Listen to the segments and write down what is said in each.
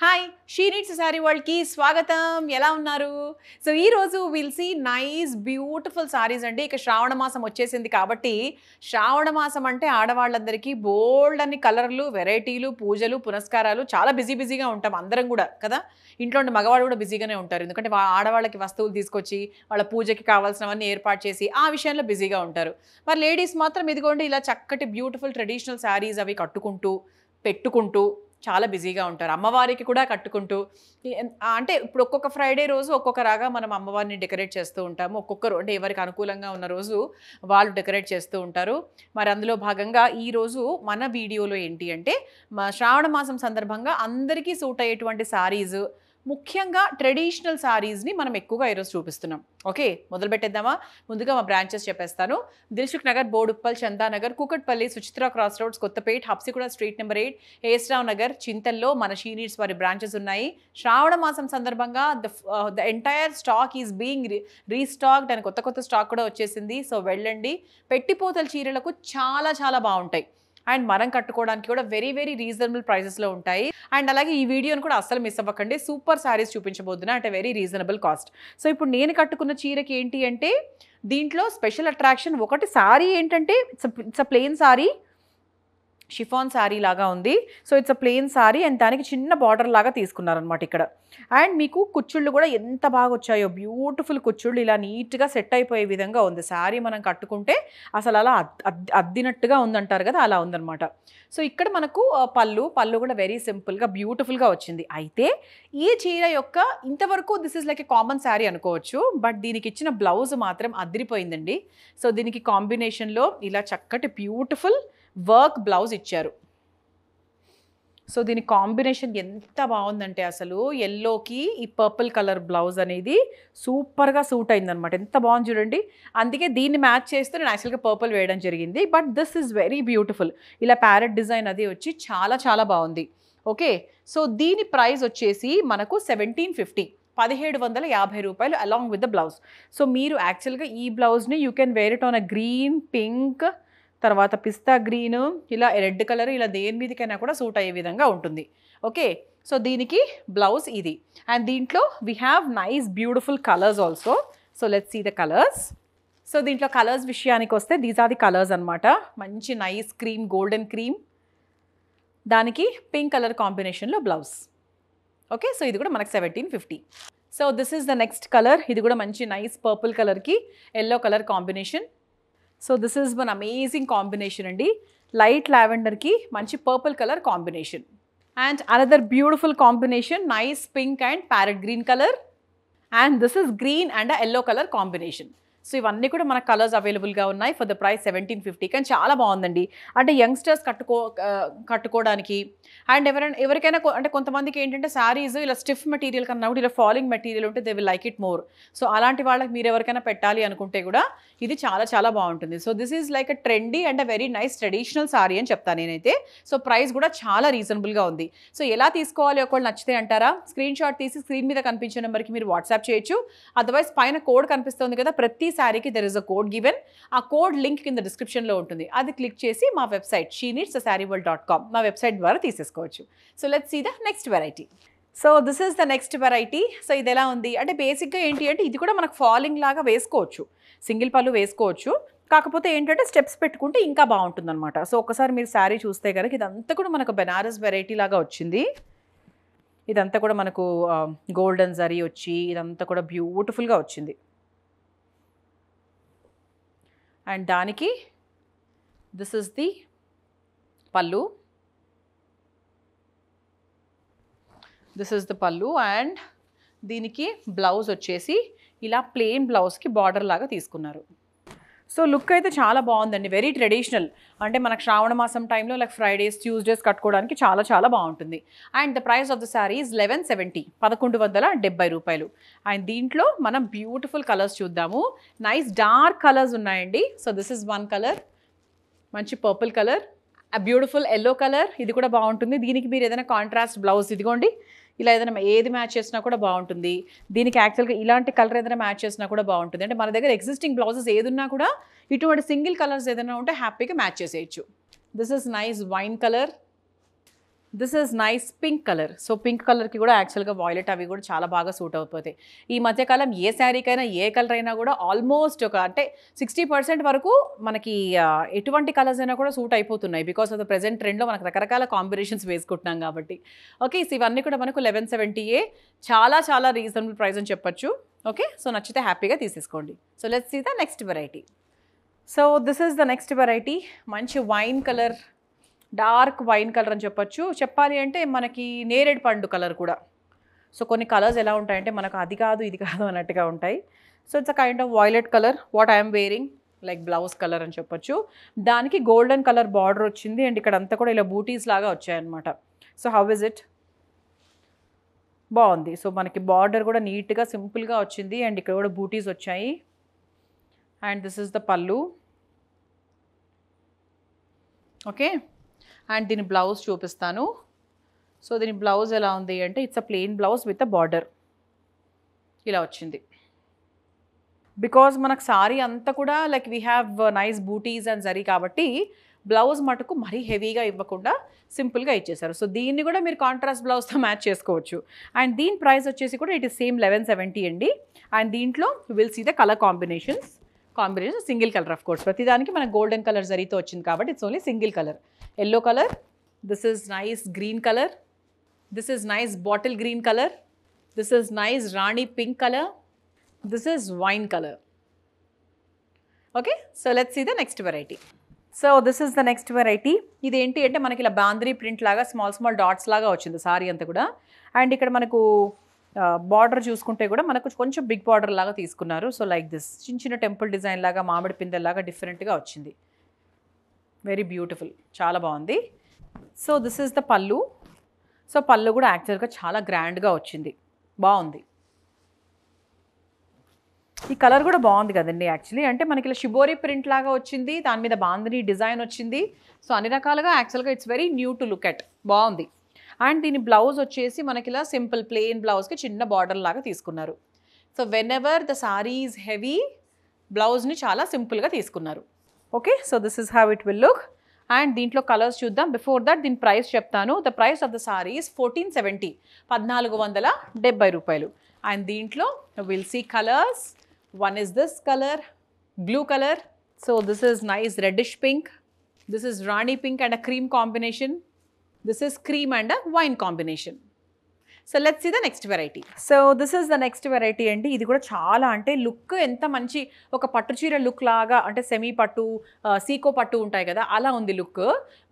Hi she sari sari వరల్డ్కి స్వాగతం ఎలా ఉన్నారు సో ఈరోజు will see nice beautiful saris అండి ఇక శ్రావణ మాసం వచ్చేసింది కాబట్టి శ్రావణ మాసం అంటే ఆడవాళ్ళందరికీ బోల్డ్ అన్ని కలర్లు వెరైటీలు పూజలు పునస్కారాలు చాలా బిజీ బిజీగా ఉంటాం అందరం కూడా కదా ఇంట్లో ఉండే మగవాళ్ళు కూడా బిజీగానే ఉంటారు ఎందుకంటే ఆడవాళ్ళకి వస్తువులు తీసుకొచ్చి వాళ్ళ పూజకి కావాల్సినవన్నీ ఏర్పాటు చేసి ఆ విషయంలో బిజీగా ఉంటారు మరి లేడీస్ మాత్రం ఇదిగోండి ఇలా చక్కటి బ్యూటిఫుల్ ట్రెడిషనల్ శారీస్ అవి కట్టుకుంటూ పెట్టుకుంటూ చాలా బిజీగా ఉంటారు అమ్మవారికి కూడా కట్టుకుంటూ అంటే ఇప్పుడు ఒక్కొక్క ఫ్రైడే రోజు ఒక్కొక్క రాగా మనం అమ్మవారిని డెకరేట్ చేస్తూ ఉంటాము ఒక్కొక్కరు అంటే ఎవరికి అనుకూలంగా ఉన్న రోజు వాళ్ళు డెకరేట్ చేస్తూ ఉంటారు మరి అందులో భాగంగా ఈరోజు మన వీడియోలో ఏంటి అంటే శ్రావణ మాసం సందర్భంగా అందరికీ సూట్ అయ్యేటువంటి శారీస్ ముఖ్యంగా ట్రెడిషనల్ సారీస్ని మనం ఎక్కువగా ఈరోజు చూపిస్తున్నాం ఓకే మొదలు పెట్టేద్దామా ముందుగా మా బ్రాంచెస్ చెప్పేస్తాను Dilsukhnagar Boduppal Chandanagar Kukatpally Suchitra cross roads Kothapet Habsiguda street number eight A S Rao Nagar చింతల్లో మన షీనీడ్స్ వారి బ్రాంచెస్ ఉన్నాయి శ్రావణ మాసం సందర్భంగా the the entire stock is being restocked అని కొత్త కొత్త స్టాక్ కూడా వచ్చేసింది సో వెళ్ళండి పెట్టిపోతల చీరలకు చాలా చాలా బాగుంటాయి అండ్ మనం కట్టుకోవడానికి కూడా వెరీ వెరీ రీజనబుల్ ప్రైసెస్లో ఉంటాయి అండ్ అలాగే ఈ వీడియోని కూడా అస్సలు మిస్ అవ్వకండి సూపర్ శారీస్ చూపించబోతున్నా అంటే వెరీ రీజనబుల్ కాస్ట్ సో ఇప్పుడు నేను కట్టుకున్న చీరకి ఏంటి అంటే దీంట్లో స్పెషల్ అట్రాక్షన్ ఒకటి శారీ ఏంటంటే it's plain sari chiffon sari లాగా ఉంది so it's a plain sari and దానికి చిన్న బార్డర్ లాగా తీసుకున్నారనమాట ఇక్కడ అండ్ మీకు కుచ్చుళ్ళు కూడా ఎంత బాగా వచ్చాయో బ్యూటిఫుల్ కుచ్చుళ్ళు ఇలా నీట్గా సెట్ అయిపోయే విధంగా ఉంది శారీ మనం కట్టుకుంటే అసలు అలా అద్దినట్టుగా ఉందంటారు కదా అలా ఉందనమాట సో ఇక్కడ మనకు పళ్ళు పళ్ళు కూడా వెరీ సింపుల్గా బ్యూటిఫుల్గా వచ్చింది అయితే ఈ చీర యొక్క ఇంతవరకు this is like a common sari అనుకోవచ్చు బట్ దీనికి ఇచ్చిన బ్లౌజ్ మాత్రం అదిరిపోయిందండి సో దీనికి కాంబినేషన్లో ఇలా చక్కటి బ్యూటిఫుల్ వర్క్ బ్లౌజ్ ఇచ్చారు సో దీని కాంబినేషన్ ఎంత బాగుందంటే అసలు ఎల్లోకి ఈ పర్పుల్ కలర్ బ్లౌజ్ అనేది సూపర్గా సూట్ అయిందనమాట ఎంత బాగుంది చూడండి అందుకే దీన్ని మ్యాచ్ చేస్తే నేను యాక్చువల్గా పర్పుల్ వేయడం జరిగింది but this is very beautiful ఇలా ప్యారెట్ డిజైన్ అది వచ్చి చాలా చాలా బాగుంది ఓకే సో దీని ప్రైస్ వచ్చేసి మనకు సెవెంటీన్ ఫిఫ్టీ పదిహేడు వందల యాభై రూపాయలు along with the blouse so మీరు యాక్చువల్గా ఈ బ్లౌజ్ని you can wear it on a green pink తర్వాత పిస్తా గ్రీన్ ఇలా రెడ్ కలర్ ఇలా దేని మీదకైనా కూడా సూట్ అయ్యే విధంగా ఉంటుంది ఓకే సో దీనికి బ్లౌజ్ ఇది అండ్ దీంట్లో we have nice beautiful colours also so let's see the colours so దీంట్లో కలర్స్ విషయానికి వస్తే దీస్ ఆర్ ది కలర్స్ అనమాట మంచి నైస్ క్రీమ్ గోల్డెన్ క్రీమ్ దానికి పింక్ కలర్ కాంబినేషన్లో బ్లౌజ్ ఓకే సో ఇది కూడా మనకు seventeen fifty so this is the next colour ఇది కూడా మంచి నైస్ పర్పుల్ కలర్కి yellow colour combination so this is మన అమేజింగ్ కాంబినేషన్ అండి లైట్ లావెండర్కి మంచి purple colour combination and another beautiful combination nice pink and parrot green colour and this is green and yellow colour combination so ఇవన్నీ కూడా మన colours అవైలబుల్గా ఉన్నాయి for the price seventeen fifty కానీ చాలా బాగుందండి అంటే యంగ్స్టర్స్ కట్టుకో కట్టుకోవడానికి అండ్ ఎవరైనా ఎవరికైనా అంటే కొంతమందికి ఏంటంటే శారీస్ ఇలా స్టిఫ్ మెటీరియల్ కన్నా కూడా ఇలా ఫాలింగ్ మెటీరియల్ ఉంటే they will like it more so అలాంటి వాళ్ళకి మీరు ఎవరికైనా పెట్టాలి అనుకుంటే కూడా ఇది చాలా చాలా బాగుంటుంది so this is like a trendy and a very nice traditional sari అని చెప్తాను నేనైతే సో ప్రైస్ కూడా చాలా రీజనబుల్గా ఉంది సో ఎలా తీసుకోవాలి ఒకళ్ళు నచ్చితే అంటారా స్క్రీన్ షాట్ తీసి స్క్రీన్ మీద కనిపించే నెంబర్కి మీరు వాట్సాప్ చేయొచ్చు అదర్వైజ్ పైన కోడ్ కనిపిస్తుంది కదా ప్రతి శారీకి there is a code given ఆ కోడ్ లింక్ కింద డిస్క్రిప్షన్లో ఉంటుంది అది క్లిక్ చేసి మా website she needs sari dot com మా వెబ్సైట్ ద్వారా తీసేసుకోవచ్చు so let see the next variety so this is the next variety so ఇది ఎలా ఉంది అంటే బేసిక్గా ఏంటి అంటే ఇది కూడా మనకు ఫాలింగ్ లాగా వేసుకోవచ్చు సింగిల్ పళ్ళు వేసుకోవచ్చు కాకపోతే ఏంటంటే స్టెప్స్ పెట్టుకుంటే ఇంకా బాగుంటుంది అనమాట సో ఒకసారి మీరు శారీ చూస్తే కనుక ఇదంతా కూడా మనకు బెనారస్ వెరైటీ లాగా వచ్చింది ఇదంతా కూడా మనకు గోల్డెన్ జరీ వచ్చి ఇదంతా కూడా బ్యూటిఫుల్గా వచ్చింది అండ్ దానికి this is the pallu this is the pallu and దీనికి బ్లౌజ్ వచ్చేసి ఇలా ప్లెయిన్ బ్లౌజ్కి బార్డర్ లాగా తీసుకున్నారు సో లుక్ అయితే చాలా బాగుందండి వెరీ ట్రెడిషనల్ అంటే మనకు శ్రావణ మాసం టైంలో లైక్ ఫ్రైడేస్ ట్యూస్డేస్ కట్టుకోవడానికి చాలా చాలా బాగుంటుంది and the price of the sari is eleven seventy పదకొండు వందల డెబ్బై రూపాయలు అండ్ దీంట్లో మనం బ్యూటిఫుల్ కలర్స్ చూద్దాము నైస్ డార్క్ కలర్స్ ఉన్నాయండి so this is one colour మంచి purple colour beautiful yellow colour ఇది కూడా బాగుంటుంది దీనికి మీరు ఏదైనా కాంట్రాస్ట్ బ్లౌజ్ ఇదిగోండి ఇలా ఏదైనా ఏది మ్యాచ్ చేసినా కూడా బాగుంటుంది దీనికి యాక్చువల్గా ఇలాంటి కలర్ ఏదైనా మ్యాచ్ చేసినా కూడా బాగుంటుంది అంటే మన దగ్గర ఎగ్జిస్టింగ్ బ్లౌజెస్ ఏదున్నా కూడా ఇటువంటి సింగిల్ కలర్స్ ఏదైనా ఉంటే హ్యాపీగా మ్యాచ్ చేసేయచ్చు this is nice wine colour this is nice pink colour so pink కలర్కి కూడా యాక్చువల్గా వాయిలెట్ అవి కూడా చాలా బాగా సూట్ అయిపోతాయి ఈ మధ్యకాలం ఏ శారీకైనా ఏ కలర్ అయినా కూడా ఆల్మోస్ట్ ఒక అంటే సిక్స్టీ పర్సెంట్ వరకు మనకి ఎటువంటి కలర్స్ అయినా కూడా సూట్ అయిపోతున్నాయి బికాస్ ఆఫ్ ద ప్రజెంట్ ట్రెండ్లో మనకు రకరకాల కాంబినేషన్స్ వేసుకుంటున్నాం కాబట్టి ఓకే సో ఇవన్నీ కూడా మనకు లెవెన్ సెవెంటీఏ చాలా చాలా రీజనబుల్ ప్రైస్ అని చెప్పొచ్చు ఓకే సో నచ్చితే హ్యాపీగా తీసేసుకోండి so let's see the next variety so this is the next variety మంచి wine colour dark wine colour అని చెప్పచ్చు చెప్పాలి అంటే మనకి నేరేడు పండు కలర్ కూడా సో కొన్ని కలర్స్ ఎలా ఉంటాయంటే మనకు అది కాదు ఇది కాదు అన్నట్టుగా ఉంటాయి so it's a kind of violet colour what I'm wearing like blouse colour అని చెప్పొచ్చు దానికి గోల్డెన్ కలర్ బార్డర్ వచ్చింది అండ్ ఇక్కడ అంతా కూడా ఇలా బూటీస్ లాగా వచ్చాయన్నమాట సో హౌ ఇస్ ఇట్ బాగుంది సో మనకి బార్డర్ కూడా నీట్గా సింపుల్గా వచ్చింది అండ్ ఇక్కడ కూడా బూటీస్ వచ్చాయి and this is the pallu okay and దీని బ్లౌజ్ చూపిస్తాను సో దీని బ్లౌజ్ ఎలా ఉంది అంటే it's a plain blouse with a border ఇలా వచ్చింది బికాజ్ మనకు సారీ అంతా కూడా like we have nice butis and zari కాబట్టి బ్లౌజ్ మటుకు మరీ హెవీగా ఇవ్వకుండా సింపుల్గా ఇచ్చేశారు సో దీన్ని కూడా మీరు కాంట్రాస్ట్ బ్లౌజ్తో మ్యాచ్ చేసుకోవచ్చు అండ్ దీని ప్రైస్ వచ్చేసి కూడా it is same eleven seventy అండి అండ్ దీంట్లో will see the colour combinations combination single colour of course ప్రతిదానికి మనకు గోల్డెన్ కలర్ జరిగితే వచ్చింది కాబట్టి it's only single colour yellow colour this is nice green colour this is nice bottle green colour this is nice rani pink colour this is wine colour okay so let see the next variety so this is the next variety ఇది ఏంటి అంటే మనకి ఇలా బాంద్రీ print లాగా small small dots లాగా వచ్చింది sorry అంతా కూడా అండ్ ఇక్కడ మనకు బార్డర్ చూసుకుంటే కూడా మనకు కొంచెం బిగ్ బార్డర్ లాగా తీసుకున్నారు సో లైక్ దిస్ చిన్న చిన్న టెంపుల్ డిజైన్ లాగా మామిడి పిందెల్లాగా డిఫరెంట్గా వచ్చింది వెరీ బ్యూటిఫుల్ చాలా బాగుంది so this is the pallu so pallu కూడా యాక్చువల్గా చాలా గ్రాండ్గా వచ్చింది బాగుంది ఈ కలర్ కూడా బాగుంది కదండి యాక్చువల్లీ అంటే మనకి ఇలా షిబోరి ప్రింట్ లాగా వచ్చింది దాని మీద బాందని డిజైన్ వచ్చింది సో అన్ని రకాలుగా యాక్చువల్గా it's very new to look at బాగుంది అండ్ దీని బ్లౌజ్ వచ్చేసి మనకి ఇలా సింపుల్ ప్లెయిన్ బ్లౌజ్కి చిన్న బార్డర్ లాగా తీసుకున్నారు so whenever the sari is heavy బ్లౌజ్ని చాలా సింపుల్గా తీసుకున్నారు okay so this is have it will look and దీంట్లో కలర్స్ చూద్దాం బిఫోర్ దట్ దీని ప్రైస్ చెప్తాను the price of the sari is fourteen seventy పద్నాలుగు వందల డెబ్బై రూపాయలు అండ్ దీంట్లో will see colours one is this colour blue colour so this is nice reddish pink this is rani pink and a cream combination This is cream and a wine combination. So let's see the next variety so this is the next variety అండి ఇది కూడా చాలా అంటే look ఎంత మంచి ఒక పట్టు చీర లుక్ లాగా అంటే సెమీ పట్టు సీకో పట్టు ఉంటాయి కదా అలా ఉంది లుక్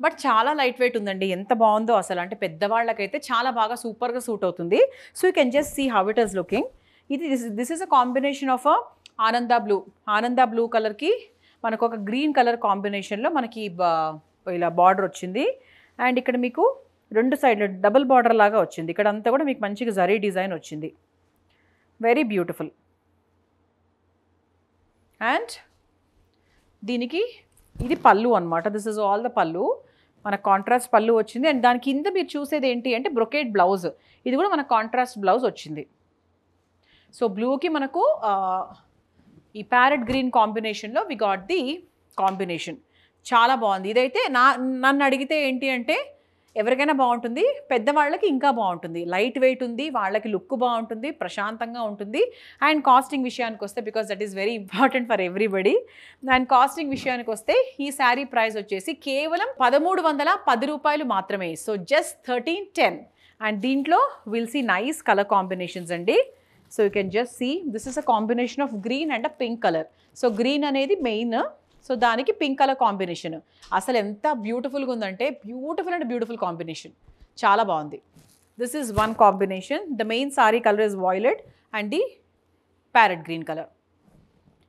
బట్ చాలా లైట్ వెయిట్ ఉందండి ఎంత బాగుందో అసలు అంటే పెద్దవాళ్ళకైతే చాలా బాగా సూపర్గా సూట్ అవుతుంది so you can just see how it is looking ఇది this this is a combination of Ananda blue Ananda blue కలర్కి మనకు ఒక గ్రీన్ కలర్ కాంబినేషన్లో మనకి ఇలా బార్డర్ వచ్చింది అండ్ ఇక్కడ మీకు రెండు సైడ్లు డబుల్ బార్డర్ లాగా వచ్చింది ఇక్కడ అంతా కూడా మీకు మంచిగా జరీ డిజైన్ వచ్చింది వెరీ బ్యూటిఫుల్ అండ్ దీనికి ఇది పళ్ళు అనమాట దిస్ ఇస్ ఆల్ ద పళ్ళు మన కాంట్రాస్ట్ పళ్ళు వచ్చింది అండ్ దాని కింద మీరు చూసేది ఏంటి అంటే బ్రొకేట్ బ్లౌజ్ ఇది కూడా మన కాంట్రాస్ట్ బ్లౌజ్ వచ్చింది సో బ్లూకి మనకు ఈ ప్యారెట్ గ్రీన్ కాంబినేషన్లో వి గాట్ ది కాంబినేషన్ చాలా బాగుంది ఇదైతే నా నన్ను అడిగితే ఏంటి అంటే ఎవరికైనా బాగుంటుంది పెద్దవాళ్ళకి ఇంకా బాగుంటుంది లైట్ వెయిట్ ఉంది వాళ్ళకి లుక్ బాగుంటుంది ప్రశాంతంగా ఉంటుంది అండ్ కాస్టింగ్ విషయానికి వస్తే because that is very important for everybody and costing విషయానికి వస్తే ఈ శారీ ప్రైస్ వచ్చేసి కేవలం పదమూడు వందల పది రూపాయలు మాత్రమే so just thirteen ten and దీంట్లో will see nice colour combinations అండి so you can just see this is a combination of green and a pink colour so green అనేది మెయిన్ సో దానికి పింక్ కలర్ కాంబినేషన్ అసలు ఎంత బ్యూటిఫుల్గా ఉందంటే beautiful and beautiful combination చాలా బాగుంది this is one combination the main sari colour is violet and the parrot green colour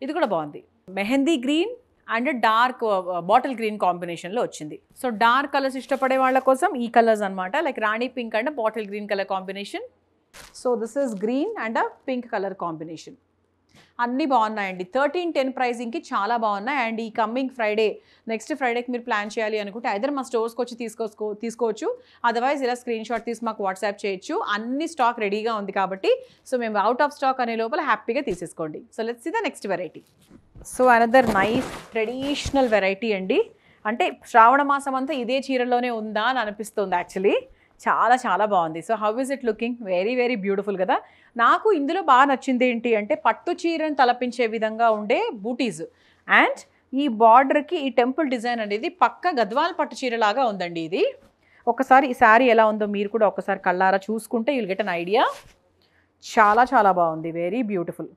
ఇది కూడా బాగుంది mehndi green and dark bottle green కాంబినేషన్లో వచ్చింది సో డార్క్ కలర్స్ ఇష్టపడే వాళ్ళ కోసం ఈ కలర్స్ అనమాట like rani pink and bottle green colour combination so this is green and pink colour combination అన్నీ బాగున్నాయండి థర్టీన్ టెన్ ప్రైజింగ్కి చాలా బాగున్నాయి అండ్ ఈ కమ్మింగ్ ఫ్రైడే నెక్స్ట్ ఫ్రైడేకి మీరు ప్లాన్ చేయాలి అనుకుంటే ఐదర్ మా స్టోర్స్కి వచ్చి తీసుకో తీసుకోవచ్చు అదర్వైజ్ ఇలా స్క్రీన్ షాట్ తీసి మాకు వాట్సాప్ చేయొచ్చు అన్ని స్టాక్ రెడీగా ఉంది కాబట్టి సో మేము అవుట్ ఆఫ్ స్టాక్ అనే లోపల హ్యాపీగా తీసేసుకోండి so let's the next variety so another nice traditional variety అండి అంటే శ్రావణ మాసం అంతా ఇదే చీరలోనే ఉందా అని అనిపిస్తుంది యాక్చువల్లీ చాలా చాలా బాగుంది so how is it looking very very beautiful కదా నాకు ఇందులో బాగా నచ్చింది ఏంటి అంటే పట్టు చీరను తలపించే విధంగా ఉండే బూటీస్ అండ్ ఈ బార్డర్కి ఈ టెంపుల్ డిజైన్ అనేది పక్క గద్వాల్ పట్టు చీరలాగా ఉందండి ఇది ఒకసారి ఈ శారీ ఎలా ఉందో మీరు కూడా ఒకసారి కళ్ళారా చూసుకుంటే యూల్ గెట్ అన్ ఐడియా చాలా చాలా బాగుంది very beautiful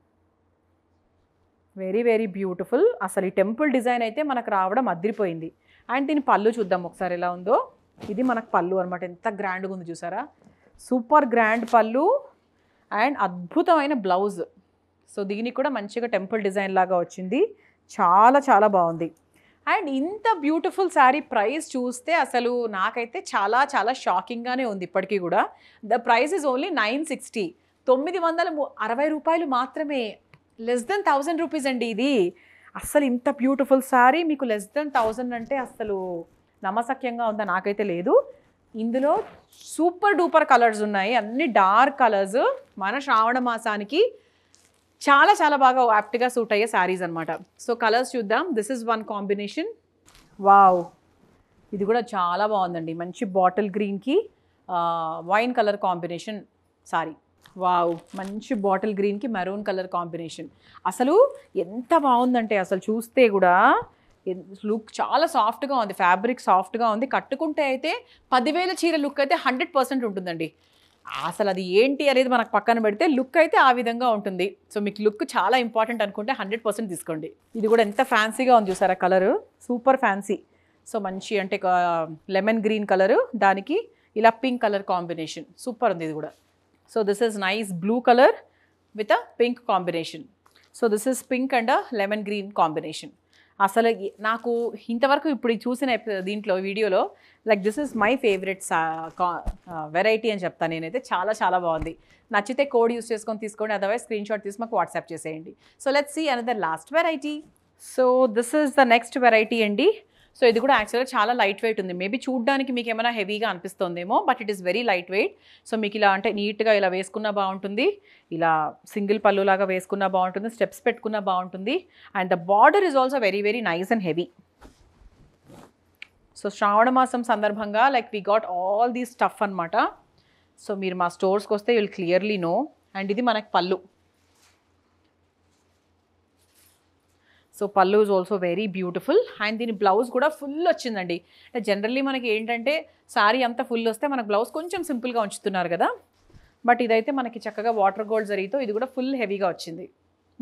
very very beautiful అసలు ఈ టెంపుల్ డిజైన్ అయితే మనకు రావడం అదిరిపోయింది అండ్ దీని పళ్ళు చూద్దాం ఒకసారి ఎలా ఉందో ఇది మనకు పళ్ళు అనమాట ఎంత గ్రాండ్గా ఉంది చూసారా సూపర్ గ్రాండ్ పళ్ళు అండ్ అద్భుతమైన బ్లౌజ్ సో దీనికి కూడా మంచిగా టెంపుల్ డిజైన్ లాగా వచ్చింది చాలా చాలా బాగుంది అండ్ ఇంత బ్యూటిఫుల్ శారీ ప్రైస్ చూస్తే అసలు నాకైతే చాలా చాలా షాకింగ్గానే ఉంది ఇప్పటికీ కూడా the price is only nine sixty తొమ్మిది వందల అరవై రూపాయలు మాత్రమే లెస్ దెన్ థౌజండ్ రూపీస్ అండి ఇది అసలు ఇంత బ్యూటిఫుల్ శారీ మీకు లెస్ దెన్ థౌజండ్ అంటే అసలు నమసక్యంగా ఉందా నాకైతే లేదు ఇందులో సూపర్ డూపర్ కలర్స్ ఉన్నాయి అన్ని డార్క్ కలర్స్ మన శ్రావణ మాసానికి చాలా చాలా బాగా యాప్ట్గా సూట్ అయ్యే శారీస్ అనమాట సో కలర్స్ చూద్దాం this is one combination wow ఇది కూడా చాలా బాగుందండి మంచి బాటిల్ గ్రీన్కి wine colour combination sari wow మంచి బాటిల్ గ్రీన్కి మెరూన్ కలర్ కాంబినేషన్ అసలు ఎంత బాగుందంటే అసలు చూస్తే కూడా లుక్ చాలా సాఫ్ట్గా ఉంది ఫ్యాబ్రిక్ సాఫ్ట్గా ఉంది కట్టుకుంటే అయితే పదివేల చీర లుక్ అయితే హండ్రెడ్ పర్సెంట్ ఉంటుందండి అసలు అది ఏంటి అనేది మనకు పక్కన పెడితే లుక్ అయితే ఆ విధంగా ఉంటుంది సో మీకు లుక్ చాలా ఇంపార్టెంట్ అనుకుంటే హండ్రెడ్ పర్సెంట్ తీసుకోండి ఇది కూడా ఎంత ఫ్యాన్సీగా ఉంది చూసారా కలరు సూపర్ ఫ్యాన్సీ సో మంచి అంటే లెమన్ గ్రీన్ కలరు దానికి ఇలా పింక్ కలర్ కాంబినేషన్ సూపర్ ఉంది ఇది కూడా so this is nice blue colour with a pink combination so this is pink and lemon green combination అసలు నాకు ఇంతవరకు ఇప్పుడు చూసిన దీంట్లో వీడియోలో like this is my favourite variety అని చెప్తాను నేనైతే చాలా చాలా బాగుంది నచ్చితే కోడ్ యూస్ చేసుకొని తీసుకోండి అదర్వైజ్ స్క్రీన్ షాట్ తీసి మాకు వాట్సాప్ చేసేయండి so let see another last variety so this is the next variety అండి సో ఇది కూడా యాక్చువల్గా చాలా లైట్ వెయిట్ ఉంది మేబీ చూడడానికి మీకు ఏమైనా హెవీగా అనిపిస్తుందేమో but it is very light weight so మీకు ఇలా అంటే నీట్గా ఇలా వేసుకున్నా బాగుంటుంది ఇలా సింగిల్ పళ్ళులాగా వేసుకున్నా బాగుంటుంది స్టెప్స్ పెట్టుకున్నా బాగుంటుంది and the border is also very very nice and heavy so Shravana మాసం సందర్భంగా like we got all these tough అనమాట సో మీరు మా స్టోర్స్కి వస్తే విల్ క్లియర్లీ నో అండ్ ఇది మనకు pallu so pallu is also very beautiful and దీని బ్లౌజ్ కూడా ఫుల్ వచ్చిందండి అంటే జనరల్లీ మనకి ఏంటంటే శారీ అంతా ఫుల్ వస్తే మనకు బ్లౌజ్ కొంచెం సింపుల్గా ఉంచుతున్నారు కదా బట్ ఇదైతే మనకి చక్కగా వాటర్ గోల్డ్ జరిగితో ఇది కూడా ఫుల్ హెవీగా వచ్చింది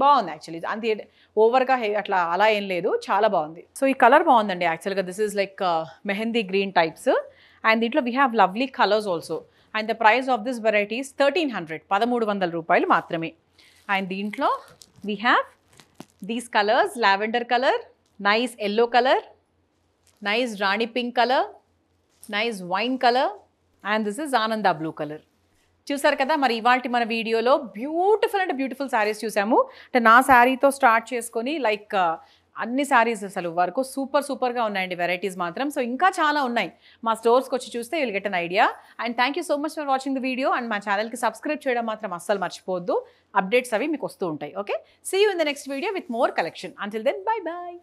బాగుంది యాక్చువల్లీ అంత ఓవర్గా అట్లా అలా ఏం లేదు చాలా బాగుంది సో ఈ కలర్ బాగుందండి యాక్చువల్గా this is like mehndi green types and దీంట్లో we have lovely colours also and the price of this varieties thirteen hundred పదమూడు వందల రూపాయలు మాత్రమే అండ్ దీంట్లో we have these colors lavender color nice yellow color nice rani pink color nice wine color and this is ananda blue color చూసారు కదా మరి ఇవాళ మన వీడియోలో బ్యూటిఫుల్ అంటే బ్యూటిఫుల్ శారీస్ చూసాము అంటే నా శారీతో స్టార్ట్ చేసుకొని లైక్ అన్ని శారీస్ అసలు వరకు సూపర్ సూపర్గా ఉన్నాయండి వెరైటీస్ మాత్రం సో ఇంకా చాలా ఉన్నాయి మా స్టోర్స్కి వచ్చి చూస్తే will get an idea and thank so much for watching the video and మా ఛానల్కి సబ్స్క్రైబ్ చేయడం మాత్రం అస్సలు మర్చిపోవద్దు అప్డేట్స్ అవి మీకు వస్తూ ఉంటాయి okay see you in the next video with more collection until then bye bye